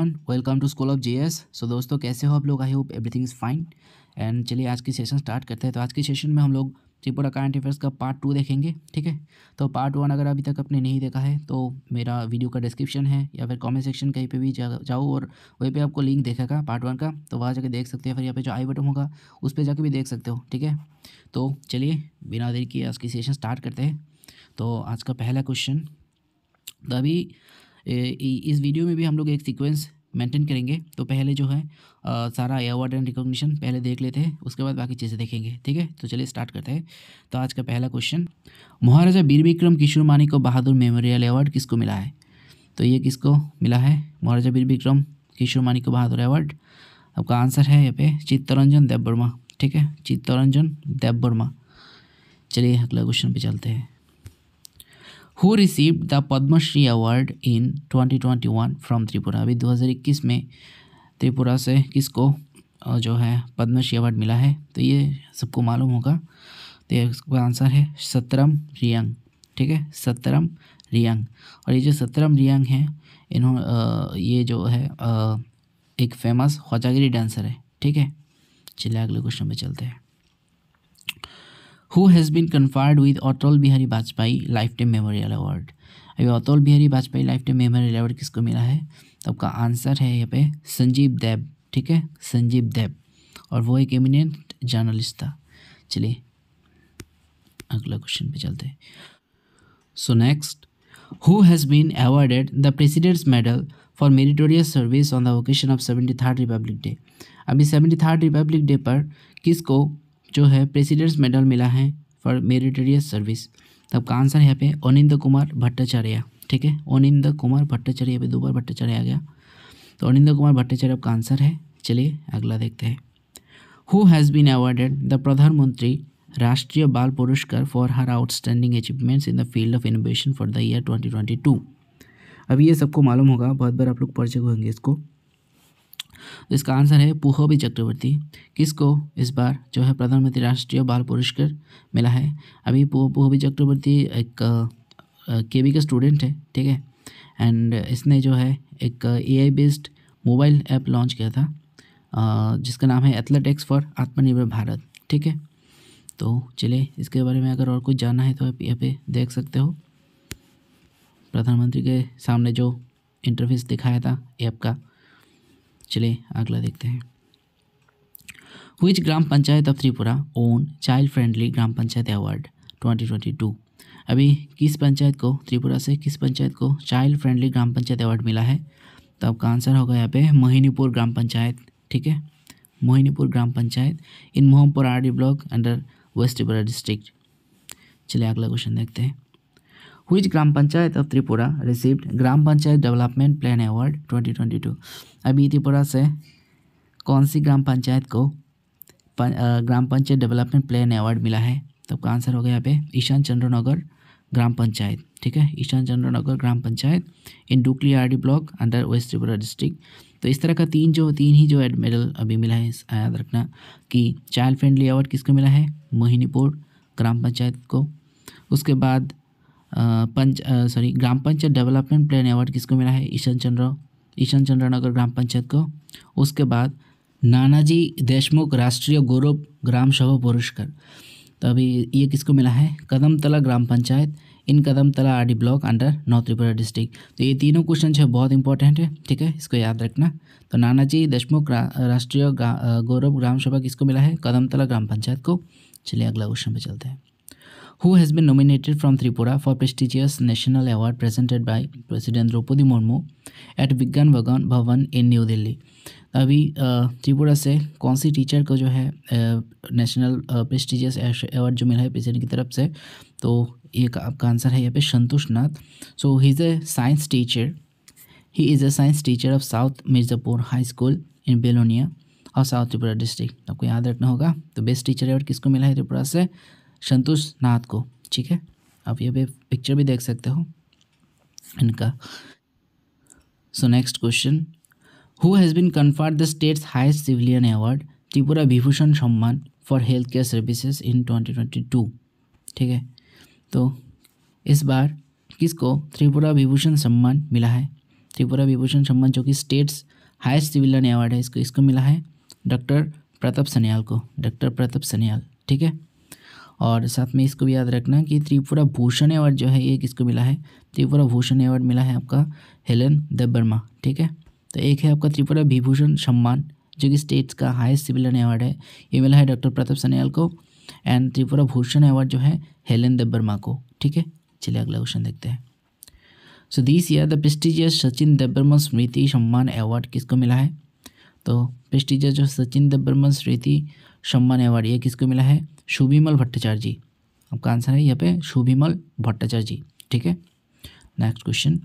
Everyone welcome to school of GS so दोस्तों कैसे हो आप लोग I hope everything is fine and चलिए आज की सेशन स्टार्ट करते हैं तो आज के सेशन में हम लोग त्रिपुरा करंट अफेयर्स का पार्ट टू देखेंगे ठीक है तो पार्ट वन अगर अभी तक आपने नहीं देखा है तो मेरा वीडियो का डिस्क्रिप्शन है या फिर कॉमेंट सेक्शन कहीं पर भी जा, जाओ और वहीं पर आपको लिंक देखेगा पार्ट वन का तो वहाँ जाकर देख सकते हैं फिर यहाँ पर जो आई बटन होगा उस पर जाके भी देख सकते हो ठीक है तो चलिए बिना देर के आज की सेशन स्टार्ट करते हैं तो आज का पहला क्वेश्चन द तो अभी इस वीडियो में भी हम लोग एक सीक्वेंस मेंटेन करेंगे तो पहले जो है आ, सारा अवार्ड एंड रिकॉग्निशन पहले देख लेते हैं उसके बाद बाकी चीज़ें देखेंगे ठीक है तो चलिए स्टार्ट करते हैं तो आज का पहला क्वेश्चन महाराजा बीर विक्रम किशोर मानी को बहादुर मेमोरियल अवार्ड किसको मिला है तो ये किसको मिला है महाराजा बीर विक्रम किशोर मानी को बहादुर अवार्ड आपका आंसर है यहाँ पे चित्तरंजन देव वर्मा ठीक है चित्तरंजन देव वर्मा चलिए अगला क्वेश्चन पे चलते हैं receive the Padmashri award in Award twenty 2021 from Tripura अभी 2021 में त्रिपुरा से किसको जो है पद्मश्री अवार्ड मिला है तो ये सबको मालूम होगा तो इसका आंसर है सतरम रियंग ठीक है सतरम रियंग और ये जो सतरम रियंग है इन्होंने ये जो है आ, एक फेमस खोजागिरी डांसर है ठीक है चलिए अगले क्वेश्चन में चलते हैं who has been conferred with Atal Bihari Vajpayee lifetime memorial award अभी Atal Bihari Vajpayee lifetime memorial award किसको मिला है तो आपका आंसर है यहाँ पे संजीव देव ठीक है संजीव देव और वो एक एमिनेंट जर्नलिस्ट था चलिए अगला क्वेश्चन पे चलते हैं so next who has been awarded the president's medal for meritorious service on the occasion of seventy third republic day अभी सेवेंटी थर्ड रिपब्लिक डे पर किसको जो है प्रेसिडेंट्स मेडल मिला है फॉर मेरिटेरियस सर्विस तो आपका आंसर यहाँ पे अनिंद कुमार भट्टाचार्य ठीक है अनिंद कुमार भट्टाचार्य पे दो बार भट्टाचार्य आ गया तो अनिंद कुमार भट्टाचार्य आपका आंसर है चलिए अगला देखते हैं who has been awarded the Pradhanmantri Rashtriya Bal Puraskar for her outstanding achievements in the field of innovation for the year two अभी ये सबको मालूम होगा बहुत बार आप लोग चुके होंगे इसको तो इसका आंसर है पुहबी चक्रवर्ती किसको इस बार जो है प्रधानमंत्री राष्ट्रीय बाल पुरस्कार मिला है अभी पुहबी चक्रवर्ती एक के बी का स्टूडेंट है ठीक है एंड इसने जो है एक A I based mobile app launch किया था जिसका नाम है एथलेटिक्स फॉर आत्मनिर्भर भारत ठीक है तो चलिए इसके बारे में अगर और कुछ जानना है तो आप यहाँ पे देख सकते हो प्रधानमंत्री के सामने जो इंटरफेस दिखाया था ऐप का चलिए अगला देखते हैं which gram panchayat of Tripura won child friendly gram panchayat award 2022 अभी किस पंचायत को त्रिपुरा से किस पंचायत को child friendly gram panchayat award मिला है तो आपका आंसर होगा यहाँ पे मोहिनीपुर ग्राम पंचायत ठीक है Mohinipur gram panchayat in Mohanpur R D block under West Tripura district चलिए अगला क्वेश्चन देखते हैं which gram panchayat of Tripura received gram panchayat development plan award 2022? अभी त्रिपुरा से कौन सी ग्राम पंचायत को पन, आ, gram panchayat development plan award मिला है तो आपका आंसर हो गया यहाँ पे ईशान चंद्रनगर ग्राम पंचायत ठीक है Ishan Chandranagar gram panchayat in Dukli R block under West Tripura district तो इस तरह का तीन जो तीन ही जो एड मेडल अभी मिला है याद रखना कि चाइल्ड फ्रेंडली अवार्ड किसको मिला है मोहिनीपुर ग्राम पंचायत को उसके बाद पंच sorry gram panchayat development plan award किसको मिला है ईशन चंद्र ईशन चंद्र नगर ग्राम पंचायत को उसके बाद नानाजी देशमुख राष्ट्रीय गौरव ग्राम सभा पुरस्कार तो अभी ये किसको मिला है कदम तला ग्राम panchayat in Kadamtala R D block under North Tripura district तो ये तीनों क्वेश्चन जो है बहुत इंपॉर्टेंट है ठीक है इसको याद रखना तो नानाजी देशमुख रा, राष्ट्रीय गौरव ग्राम सभा किसको मिला है कदम तला ग्राम पंचायत को चलिए अगला क्वेश्चन पर चलते हैं who has been nominated from Tripura for prestigious national award presented by President Draupadi Murmu at Vigyan भवन in New Delhi. अभी त्रिपुरा से कौन सी टीचर को जो है नेशनल प्रेस्टिजियस अवार्ड जो मिला है प्रेसिडेंट की तरफ से तो ये आपका आंसर है यहाँ पे Santosh Nath so he is a science teacher he is a science teacher of South Mirzapur high school in Belonia और साउथ त्रिपुरा डिस्ट्रिक्ट आपको याद रखना होगा तो बेस्ट टीचर अवार्ड किसको मिला है त्रिपुरा से संतोष नाथ को ठीक है आप ये भी पिक्चर भी देख सकते हो इनका so next question who has been conferred the state's highest civilian award Tripura Vibhushan Samman for health care services in twenty twenty two ठीक है तो इस बार किसको त्रिपुरा विभूषण सम्मान मिला है त्रिपुरा विभूषण सम्मान जो कि स्टेट्स हाइस्ट सिविलियन अवार्ड है इसको इसको मिला है डॉक्टर प्रताप सनियाल को डॉक्टर प्रताप सनियाल ठीक है और साथ में इसको भी याद रखना कि त्रिपुरा भूषण अवार्ड जो है ये किसको मिला है त्रिपुरा भूषण अवार्ड मिला है आपका हेलन देव वर्मा ठीक है तो एक है आपका त्रिपुरा विभूषण सम्मान जो कि स्टेट्स का हाईएस्ट सिविलियन अवार्ड है ये मिला है डॉक्टर प्रताप सन्याल को एंड त्रिपुरा भूषण अवार्ड जो है हेलन देव वर्मा को ठीक है चलिए अगला क्वेश्चन देखते हैं so this year the prestigious Sachin Dev Burman Smriti Samman award किसको मिला है तो प्रेस्टिजियस जो सचिन देव बर्मन स्मृति सम्मान अवार्ड ये किसको मिला है शुभिमल भट्टाचार्य जी आपका आंसर है यहाँ पे शुभिमल भट्टाचार्य जी ठीक है next question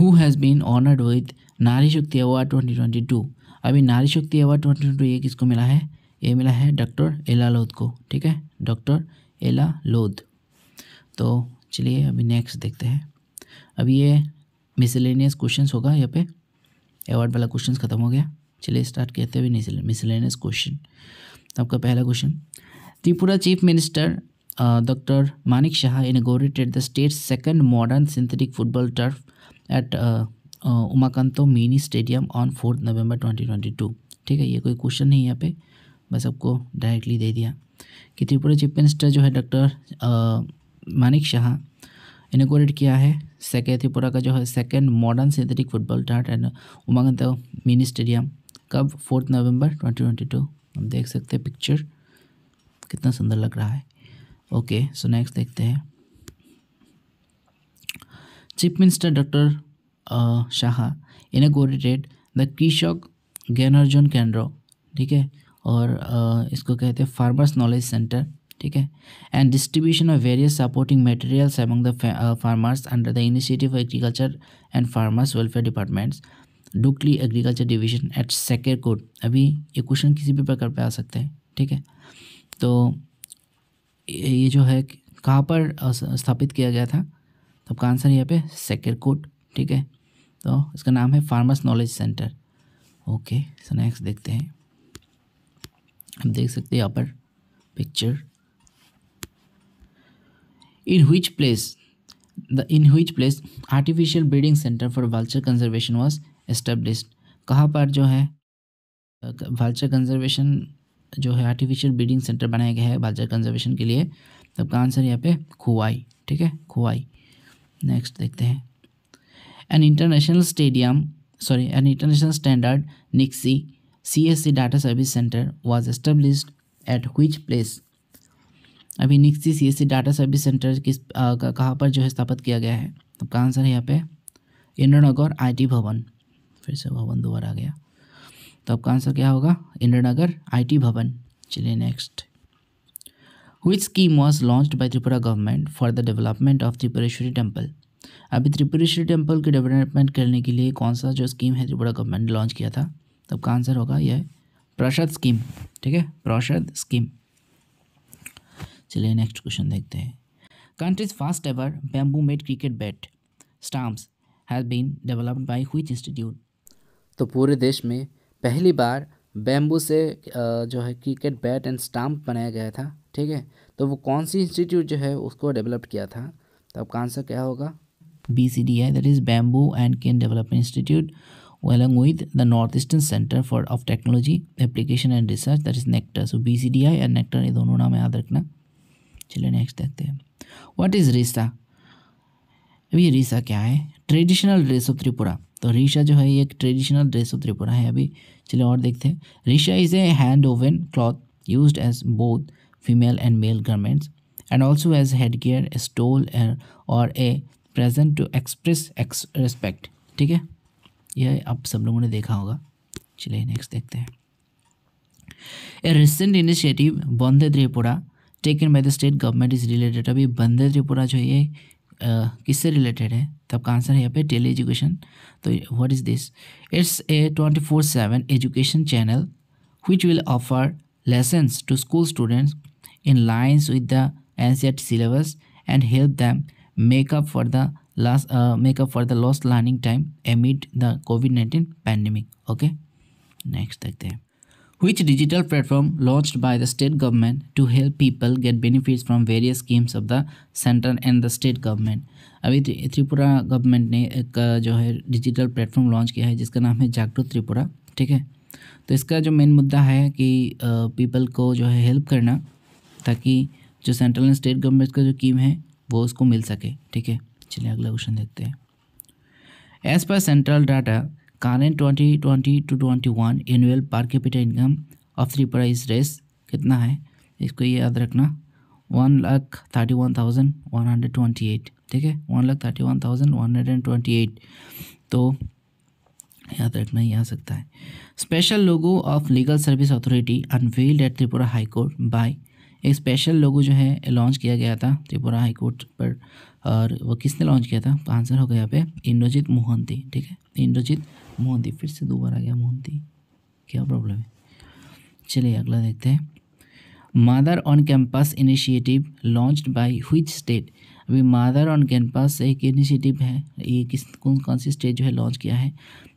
who has been honoured with Nari Shakti award twenty twenty to अभी नारी शक्ति अवार्ड ट्वेंटी ट्वेंटी ये किसको मिला है ये मिला है डॉक्टर एला लोध को ठीक है डॉक्टर एला लोध तो चलिए अभी नेक्स्ट देखते हैं अभी ये मिसलेनियस क्वेश्चन होगा यहाँ पे अवार्ड वाला क्वेश्चन खत्म हो गया चलिए स्टार्ट कहते हैं मिसलेनियस क्वेश्चन आपका पहला question Tripura chief minister doctor Manik Saha inaugurated the state second modern synthetic football turf at Umakanta mini stadium on fourth November 2022 ठीक है ये कोई क्वेश्चन नहीं यहाँ पे बस आपको डायरेक्टली दे दिया कि त्रिपुरा चीफ मिनिस्टर जो है डॉक्टर मानिक शाह इनगोरेट किया है सेकेंड त्रिपुरा का जो है second modern synthetic football turf and Umakanta mini stadium कब फोर्थ नवंबर ट्वेंटी हम देख सकते हैं पिक्चर कितना सुंदर लग रहा है ओके सो नेक्स्ट देखते हैं chief minister doctor Saha inaugurated the Krishak Gyanarjan केंद्र ठीक है और uh, इसको कहते हैं फार्मर्स नॉलेज सेंटर ठीक है and distribution of various supporting materials among the farmers under the initiative agriculture and farmers welfare department's Dukli agriculture division at Sekerkote अभी ये क्वेश्चन किसी भी प्रकार पे आ सकते हैं ठीक है तो ये जो है कहाँ पर स्थापित किया गया था तो आपका आंसर यहाँ पे सेकेर कोड ठीक है तो इसका नाम है farmers knowledge centre okay so next देखते हैं आप देख सकते हैं यहाँ पर picture in which place the in which place artificial breeding centre for vulture conservation was establish कहाँ पर जो है वाल्चर कंजर्वेशन जो है आर्टिफिशियल ब्रीडिंग सेंटर बनाया गया है वाल्चर कंजर्वेशन के लिए तब का आंसर यहाँ पे खुवाई ठीक है खुआई नेक्स्ट देखते हैं an international stadium sorry an international standard NIXI C S C data service centre was established at which place अभी NIXI C S C data service centre किस कहाँ पर जो है स्थापित किया गया है तब का आंसर है यहाँ पे इंद्रनगर टी भवन फिर से भवन दोबारा आ गया तो आपका आंसर क्या होगा इंद्रनगर आईटी भवन चलिए next which scheme was launch by Tripura government for the development of Tripureshwari temple अभी त्रिपुरेश्वरी टेम्पल की डेवलपमेंट करने के लिए कौन सा जो स्कीम है त्रिपुरा गवर्नमेंट ने लॉन्च किया था तब तो का आंसर होगा यह प्रसाद स्कीम ठीक है प्रसाद स्कीम चलिए नेक्स्ट क्वेश्चन देखते हैं country's first ever bamboo made cricket bat stump has been developed by which institute तो पूरे देश में पहली बार बैम्बू से जो है क्रिकेट बैट एंड स्टाम्प बनाया गया था ठीक है तो वो कौन सी इंस्टीट्यूट जो है उसको डेवलप किया था तो आपका आंसर क्या होगा B C D I that is bamboo and cane development institute with the north eastern centre for of technology application and research that is NECTAR so B C D I and NECTAR ये दोनों नाम याद रखना चलिए next देखते हैं what is रिसा अब ये रिसा क्या है ट्रेडिशनल ड्रेस ऑफ त्रिपुरा तो रीशा जो है ये एक ट्रेडिशनल ड्रेस ऑफ त्रिपुरा है अभी चलिए और देखते हैं Risa is a hand woven cloth use as both female and male garments and also as head gear stole और ए प्रेजेंट टू एक्सप्रेस एक्स रिस्पेक्ट ठीक है यह आप सब लोगों ने देखा होगा चलिए नेक्स्ट देखते हैं ए recent initiative Bande Tripura taken by the state government is related अभी बंदे त्रिपुरा जो ये किससे रिलेटेड है तब का आंसर है यहाँ पे टेली एजुकेशन तो what is this it's a twenty four seven education channel which will offer lessons to school students in lines with the N C syllabus and help them make up for the last make up for the lost learning time amid the COVID nineteen pandemic okay next देखते हैं which digital platform launched by the state government to help people get benefits from various schemes of the centre and the state government अभी Tripura government ने एक जो है digital platform launch किया है जिसका नाम है जागरूक त्रिपुरा ठीक है तो इसका जो मेन मुद्दा है कि पीपल को जो है हेल्प करना ताकि जो सेंट्रल एंड स्टेट गवर्नमेंट का जो स्कीम है वो उसको मिल सके ठीक है चलिए अगला क्वेश्चन देखते हैं as per central data twenty 2020 to 21 annual per capital income of three price race कितना है इसको ये याद रखना one lakh thirty one thousand one hundred twenty eight ठीक है one lakh thirty one thousand one hundred and twenty eight तो याद रखना ही आ सकता है special logo of legal service authority unveiled at Tripura high court by एक स्पेशल लोगो जो है लॉन्च किया गया था त्रिपुरा हाई कोर्ट पर और वो किसने लॉन्च किया था आंसर होगा यहाँ पे इंद्रजीत मोहंती ठीक है इंद्रजीत मोहनती फिर से दोबारा आ गया मोहनती क्या प्रॉब्लम है चलिए अगला देखते हैं mother on campus initiative launched by which state अभी मादर ऑन कैंपस एक इनिशिएटिव है ये किस कौन कौन सी स्टेट जो है लॉन्च किया है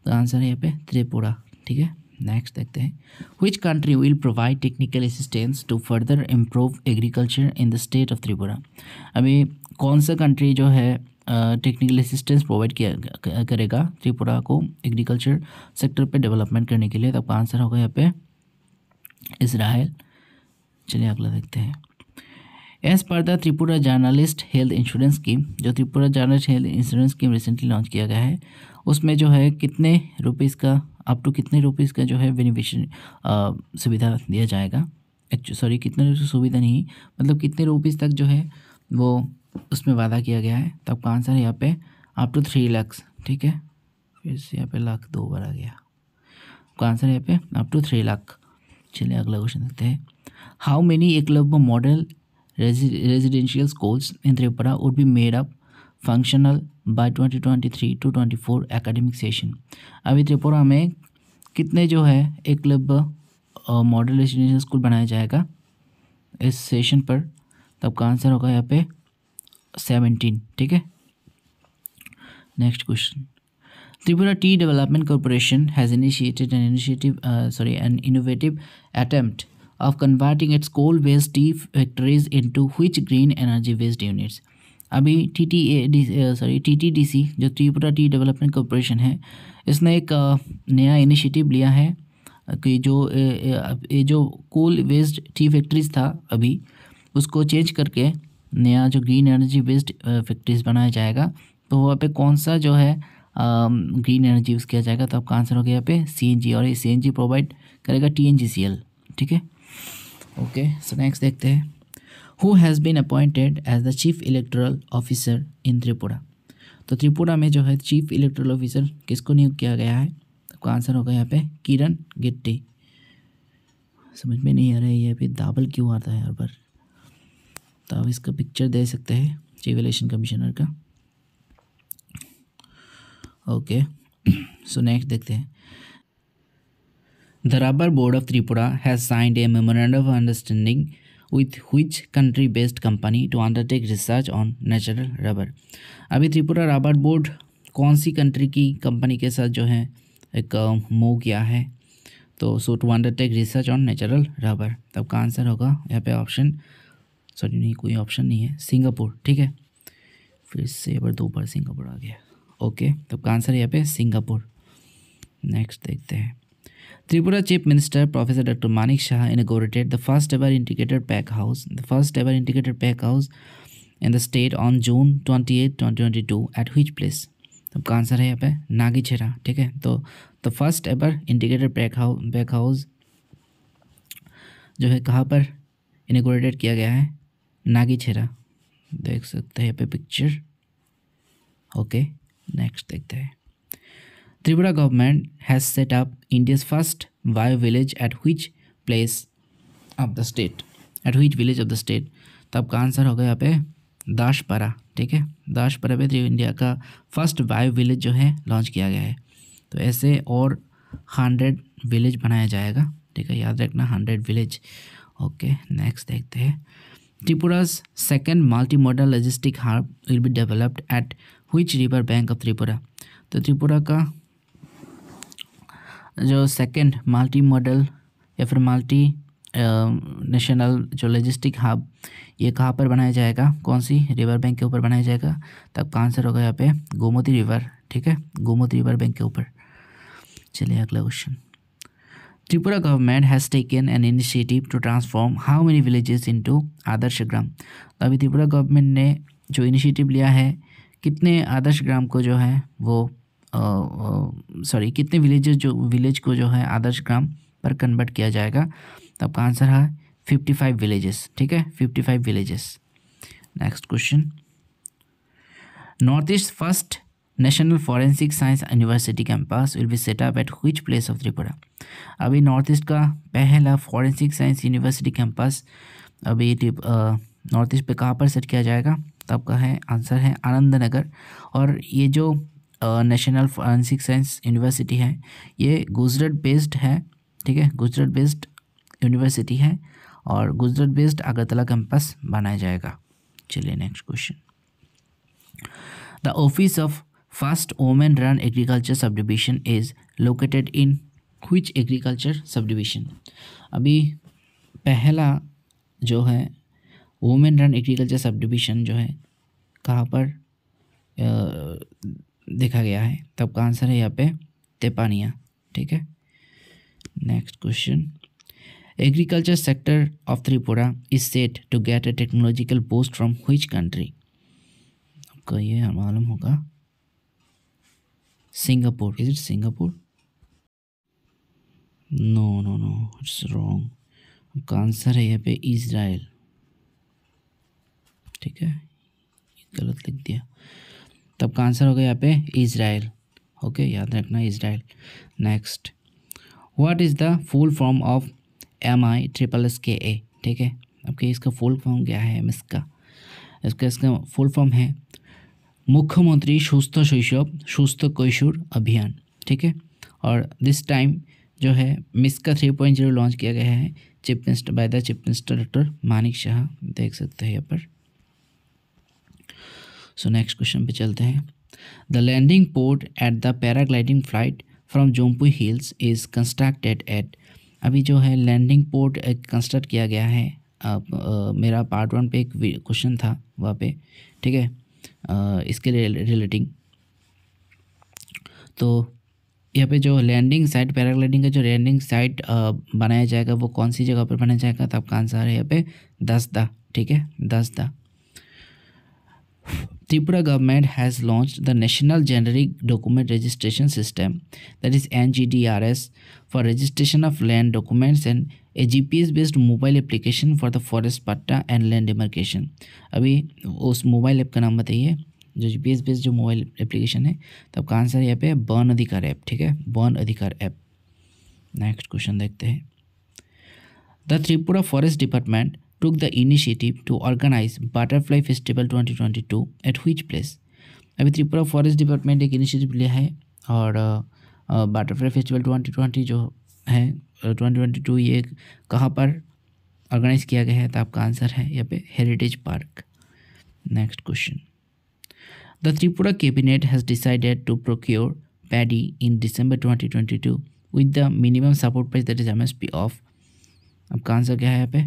तो आंसर है यहाँ पे त्रिपुरा ठीक है नेक्स्ट देखते हैं which country will provide technical assistance to further improve agriculture in the state of Tripura अभी कौन सा कंट्री जो है टेक्निकल असिस्टेंस प्रोवाइड किया करेगा त्रिपुरा को एग्रीकल्चर सेक्टर पे डेवलपमेंट करने के लिए तो आपका आंसर होगा यहाँ पे इसराइल चलिए अगला देखते हैं as per the Tripura journalist health insurance scheme जो Tripura journalist health insurance scheme recently launch किया गया है उसमें जो है कितने रुपीज़ का अप टू कितने रुपीज़ का जो है बेनिफिशन सुविधा दिया जाएगा एक्चुअली सॉरी कितने सुविधा नहीं मतलब कितने रुपीज़ तक जो है वो उसमें वादा किया गया है तब का आंसर यहाँ पे अप टू थ्री लैक्स ठीक है फिर से यहाँ पे लाख दो बार आ गया का आंसर यहाँ पे अप टू थ्री लाख चलिए अगला क्वेश्चन देखते हैं how many Eklavya model residential schools in Tripura would be made up functional by 2023 to 24 academic session अभी त्रिपुरा में कितने जो है एकलव्य मॉडल रेजिडेंशियल स्कूल बनाया जाएगा इस सेशन पर तब का आंसर होगा यहाँ पे सेवेंटीन ठीक है next question Tripura tea development corporation has initiated an initiative sorry an innovative attempt of converting its coal based tea factories into which green energy based units अभी T T A sorry T T D C जो Tripura tea development corporation है इसने एक uh, नया initiative लिया है uh, कि जो uh, ये जो कोल बेस्ड टी फैक्ट्रीज था अभी उसको चेंज करके नया जो ग्रीन एनर्जी बेस्ड फैक्ट्रीज बनाया जाएगा तो वहाँ पे कौन सा जो है ग्रीन एनर्जी यूज़ किया जाएगा तो आपका आंसर हो गया यहाँ पे सीएनजी और ये सीएनजी प्रोवाइड करेगा टीएनजीसीएल ठीक है ओके सो नेक्स्ट देखते हैं who has been appointed as the chief electoral officer in Tripura तो त्रिपुरा में जो है चीफ इलेक्ट्रल ऑफिसर किसको नियुक्त किया गया है आपका आंसर होगा यहाँ पे किरण गिट्टी समझ में नहीं आ रहा है ये अभी दाबल क्यों आता है हर बार तो आप इसका पिक्चर दे सकते हैं चीफ इलेक्शन कमिश्नर का ओके सो नेक्स्ट देखते हैं the rubber board of Tripura has signed a memorandum of understanding with which country based company to undertake research on natural rubber अभी त्रिपुरा रबर बोर्ड कौन सी कंट्री की company के साथ जो है एक मो किया है तो so to undertake research on natural rubber तब का आंसर होगा यहाँ पे ऑप्शन सॉरी नहीं कोई ऑप्शन नहीं है सिंगापुर ठीक है फिर से एक बार दो बार सिंगापुर आ गया ओके तो आंसर यहाँ पे सिंगापुर नेक्स्ट देखते हैं Tripura chief minister professor doctor Manik Saha inaugurated the first ever integrated pack house the first ever integrated pack house in the state on June twenty eight twenty eight which place तो answer है यहाँ पे नागीछेरा ठीक है तो the first ever integrated pack house जो है कहाँ पर इनगोरेटेड किया गया है नागी छेरा देख सकते हैं पे पिक्चर ओके नेक्स्ट देखते हैं Tripura government has set up India's first bio village at which place of the state at which village of the state तो आपका आंसर होगा यहाँ पे दाशपरा ठीक है दाशपरा पे इंडिया का फर्स्ट बायो विलेज जो है लॉन्च किया गया है तो ऐसे और हंड्रेड विलेज बनाया जाएगा ठीक है याद रखना हंड्रेड विलेज ओके नेक्स्ट देखते हैं Tripura's second multimodal logistic hub will be developed at which river bank of Tripura? तो त्रिपुरा का जो सेकंड मल्टी मॉडल या फिर मल्टी नेशनल uh, जो लॉजिस्टिक हब ये कहाँ पर बनाया जाएगा कौन सी रिवर बैंक के ऊपर बनाया जाएगा तो आपका आंसर होगा यहाँ पे गोमती रिवर ठीक है गोमती रिवर बैंक के ऊपर चलिए अगला question Tripura government has taken an initiative to transform how many villages into Adarsh Gram तो अभी त्रिपुरा गवर्नमेंट ने जो इनिशिएटिव लिया है कितने आदर्श ग्राम को जो है वो सॉरी कितने विलेजेस जो विलेज को जो है आदर्श ग्राम पर कन्वर्ट किया जाएगा तो आपका आंसर है फिफ्टी फाइव विलेजेस ठीक है fifty five villages next question north east first national forensic science university campus will be set up at which place of Tripura अभी नॉर्थ ईस्ट का पहला फॉरेंसिक साइंस यूनिवर्सिटी कैंपस अभी north east पे कहाँ पर set किया जाएगा तब का है आंसर है आनंद नगर और ये जो नेशनल फॉरेंसिक साइंस यूनिवर्सिटी है ये गुजरात बेस्ड है ठीक है गुजरात बेस्ड यूनिवर्सिटी है और गुजरात बेस्ड अगरतला कैंपस बनाया जाएगा चलिए next question the office of first women run agriculture sub division is located in which agriculture sub division अभी पहला जो है women run agriculture sub division जो है कहाँ पर देखा गया है तब का आंसर है यहाँ पे तेपानिया ठीक है next question agriculture sector of Tripura is set to get a technological boost from which country आपको ये मालूम होगा Singapore is it Singapore no no no it's wrong आपका आंसर है यहाँ पे इसराइल ठीक है गलत लिख दिया तब का आंसर हो गया यहाँ पे इसराइल ओके याद रखना Israel next what is the full form of M I triple S K A ठीक है आपके इसका फुल फॉर्म क्या है एम एस का इसका इसका फुल फॉर्म है मुख्यमंत्री सुस्थ शैशव सुस्थ कैशोर अभियान ठीक है और दिस टाइम जो है Misska three point zero launch किया गया है chief minister by the chief minister doctor Manik Saha देख सकते हैं यहाँ पर सो नेक्स्ट क्वेश्चन पे चलते हैं the landing port at the paragliding flight from Jampui hills is constructed at अभी जो है लैंडिंग पोर्ट कंस्ट्रक्ट किया गया है अब, आ, मेरा पार्ट वन पे एक क्वेश्चन था वहाँ पे ठीक है इसके रिलेटिंग तो यहाँ पे जो लैंडिंग साइट पैराग्लाइडिंग का जो लैंडिंग साइट बनाया जाएगा वो कौन सी जगह पर बनाया जाएगा तो आपका आंसर है यहाँ पे दसदा ठीक है Dasda Tripura government has launch the national generic document registration system that is N G D R S for registration of land documents and a G P S based mobile application for the forest patta and land demarcation अभी उस mobile app का नाम बताइए जो G P S based जो mobile application है तो आपका आंसर यहाँ पे है बर्न अधिकार ऐप ठीक है बर्न अधिकार ऐप नेक्स्ट क्वेश्चन देखते हैं the Tripura forest department took the initiative to organize butterfly festival twenty twenty two at which place अभी त्रिपुरा फॉरेस्ट डिपार्टमेंट एक इनिशिएटिव लिया है और बटरफ्लाई फेस्टिवल ट्वेंटी ट्वेंटी जो है ट्वेंटी ट्वेंटी टू ये कहाँ पर ऑर्गेनाइज किया गया है तो आपका आंसर है यहाँ पे heritage park next question the Tripura cabinet has decided to procure paddy in December twenty twenty two with the minimum support price that is M S P of आपका आंसर क्या है यहाँ पे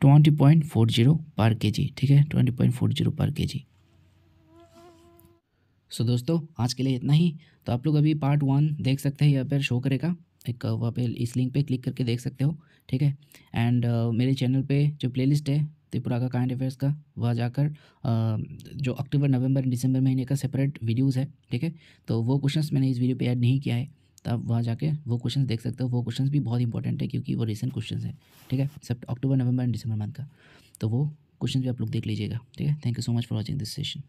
ट्वेंटी पॉइंट फोर जीरो पर के जी ठीक है twenty point four zero पर के जी सो दोस्तों आज के लिए इतना ही तो आप लोग अभी पार्ट वन देख सकते हैं यहाँ पर शो करेगा एक वहाँ पे इस लिंक पे क्लिक करके देख सकते हो ठीक है एंड uh, मेरे चैनल पे जो प्लेलिस्ट है त्रिपुरा का करंट अफेयर्स का वह जाकर uh, जो अक्टूबर नवंबर दिसंबर महीने का सेपरेट वीडियोस है ठीक है तो वो क्वेश्चंस मैंने इस वीडियो पे ऐड नहीं किया है तो आप वहाँ जाके वो क्वेश्चंस देख सकते हो वो क्वेश्चन भी बहुत इंपॉर्टेंट है क्योंकि वो रिसेंट क्वेश्चन है ठीक है सब अक्टूबर नवंबर एंड दिसंबर मंथ का तो वो क्वेश्चन भी आप लोग देख लीजिएगा ठीक है thank you so much for watching this session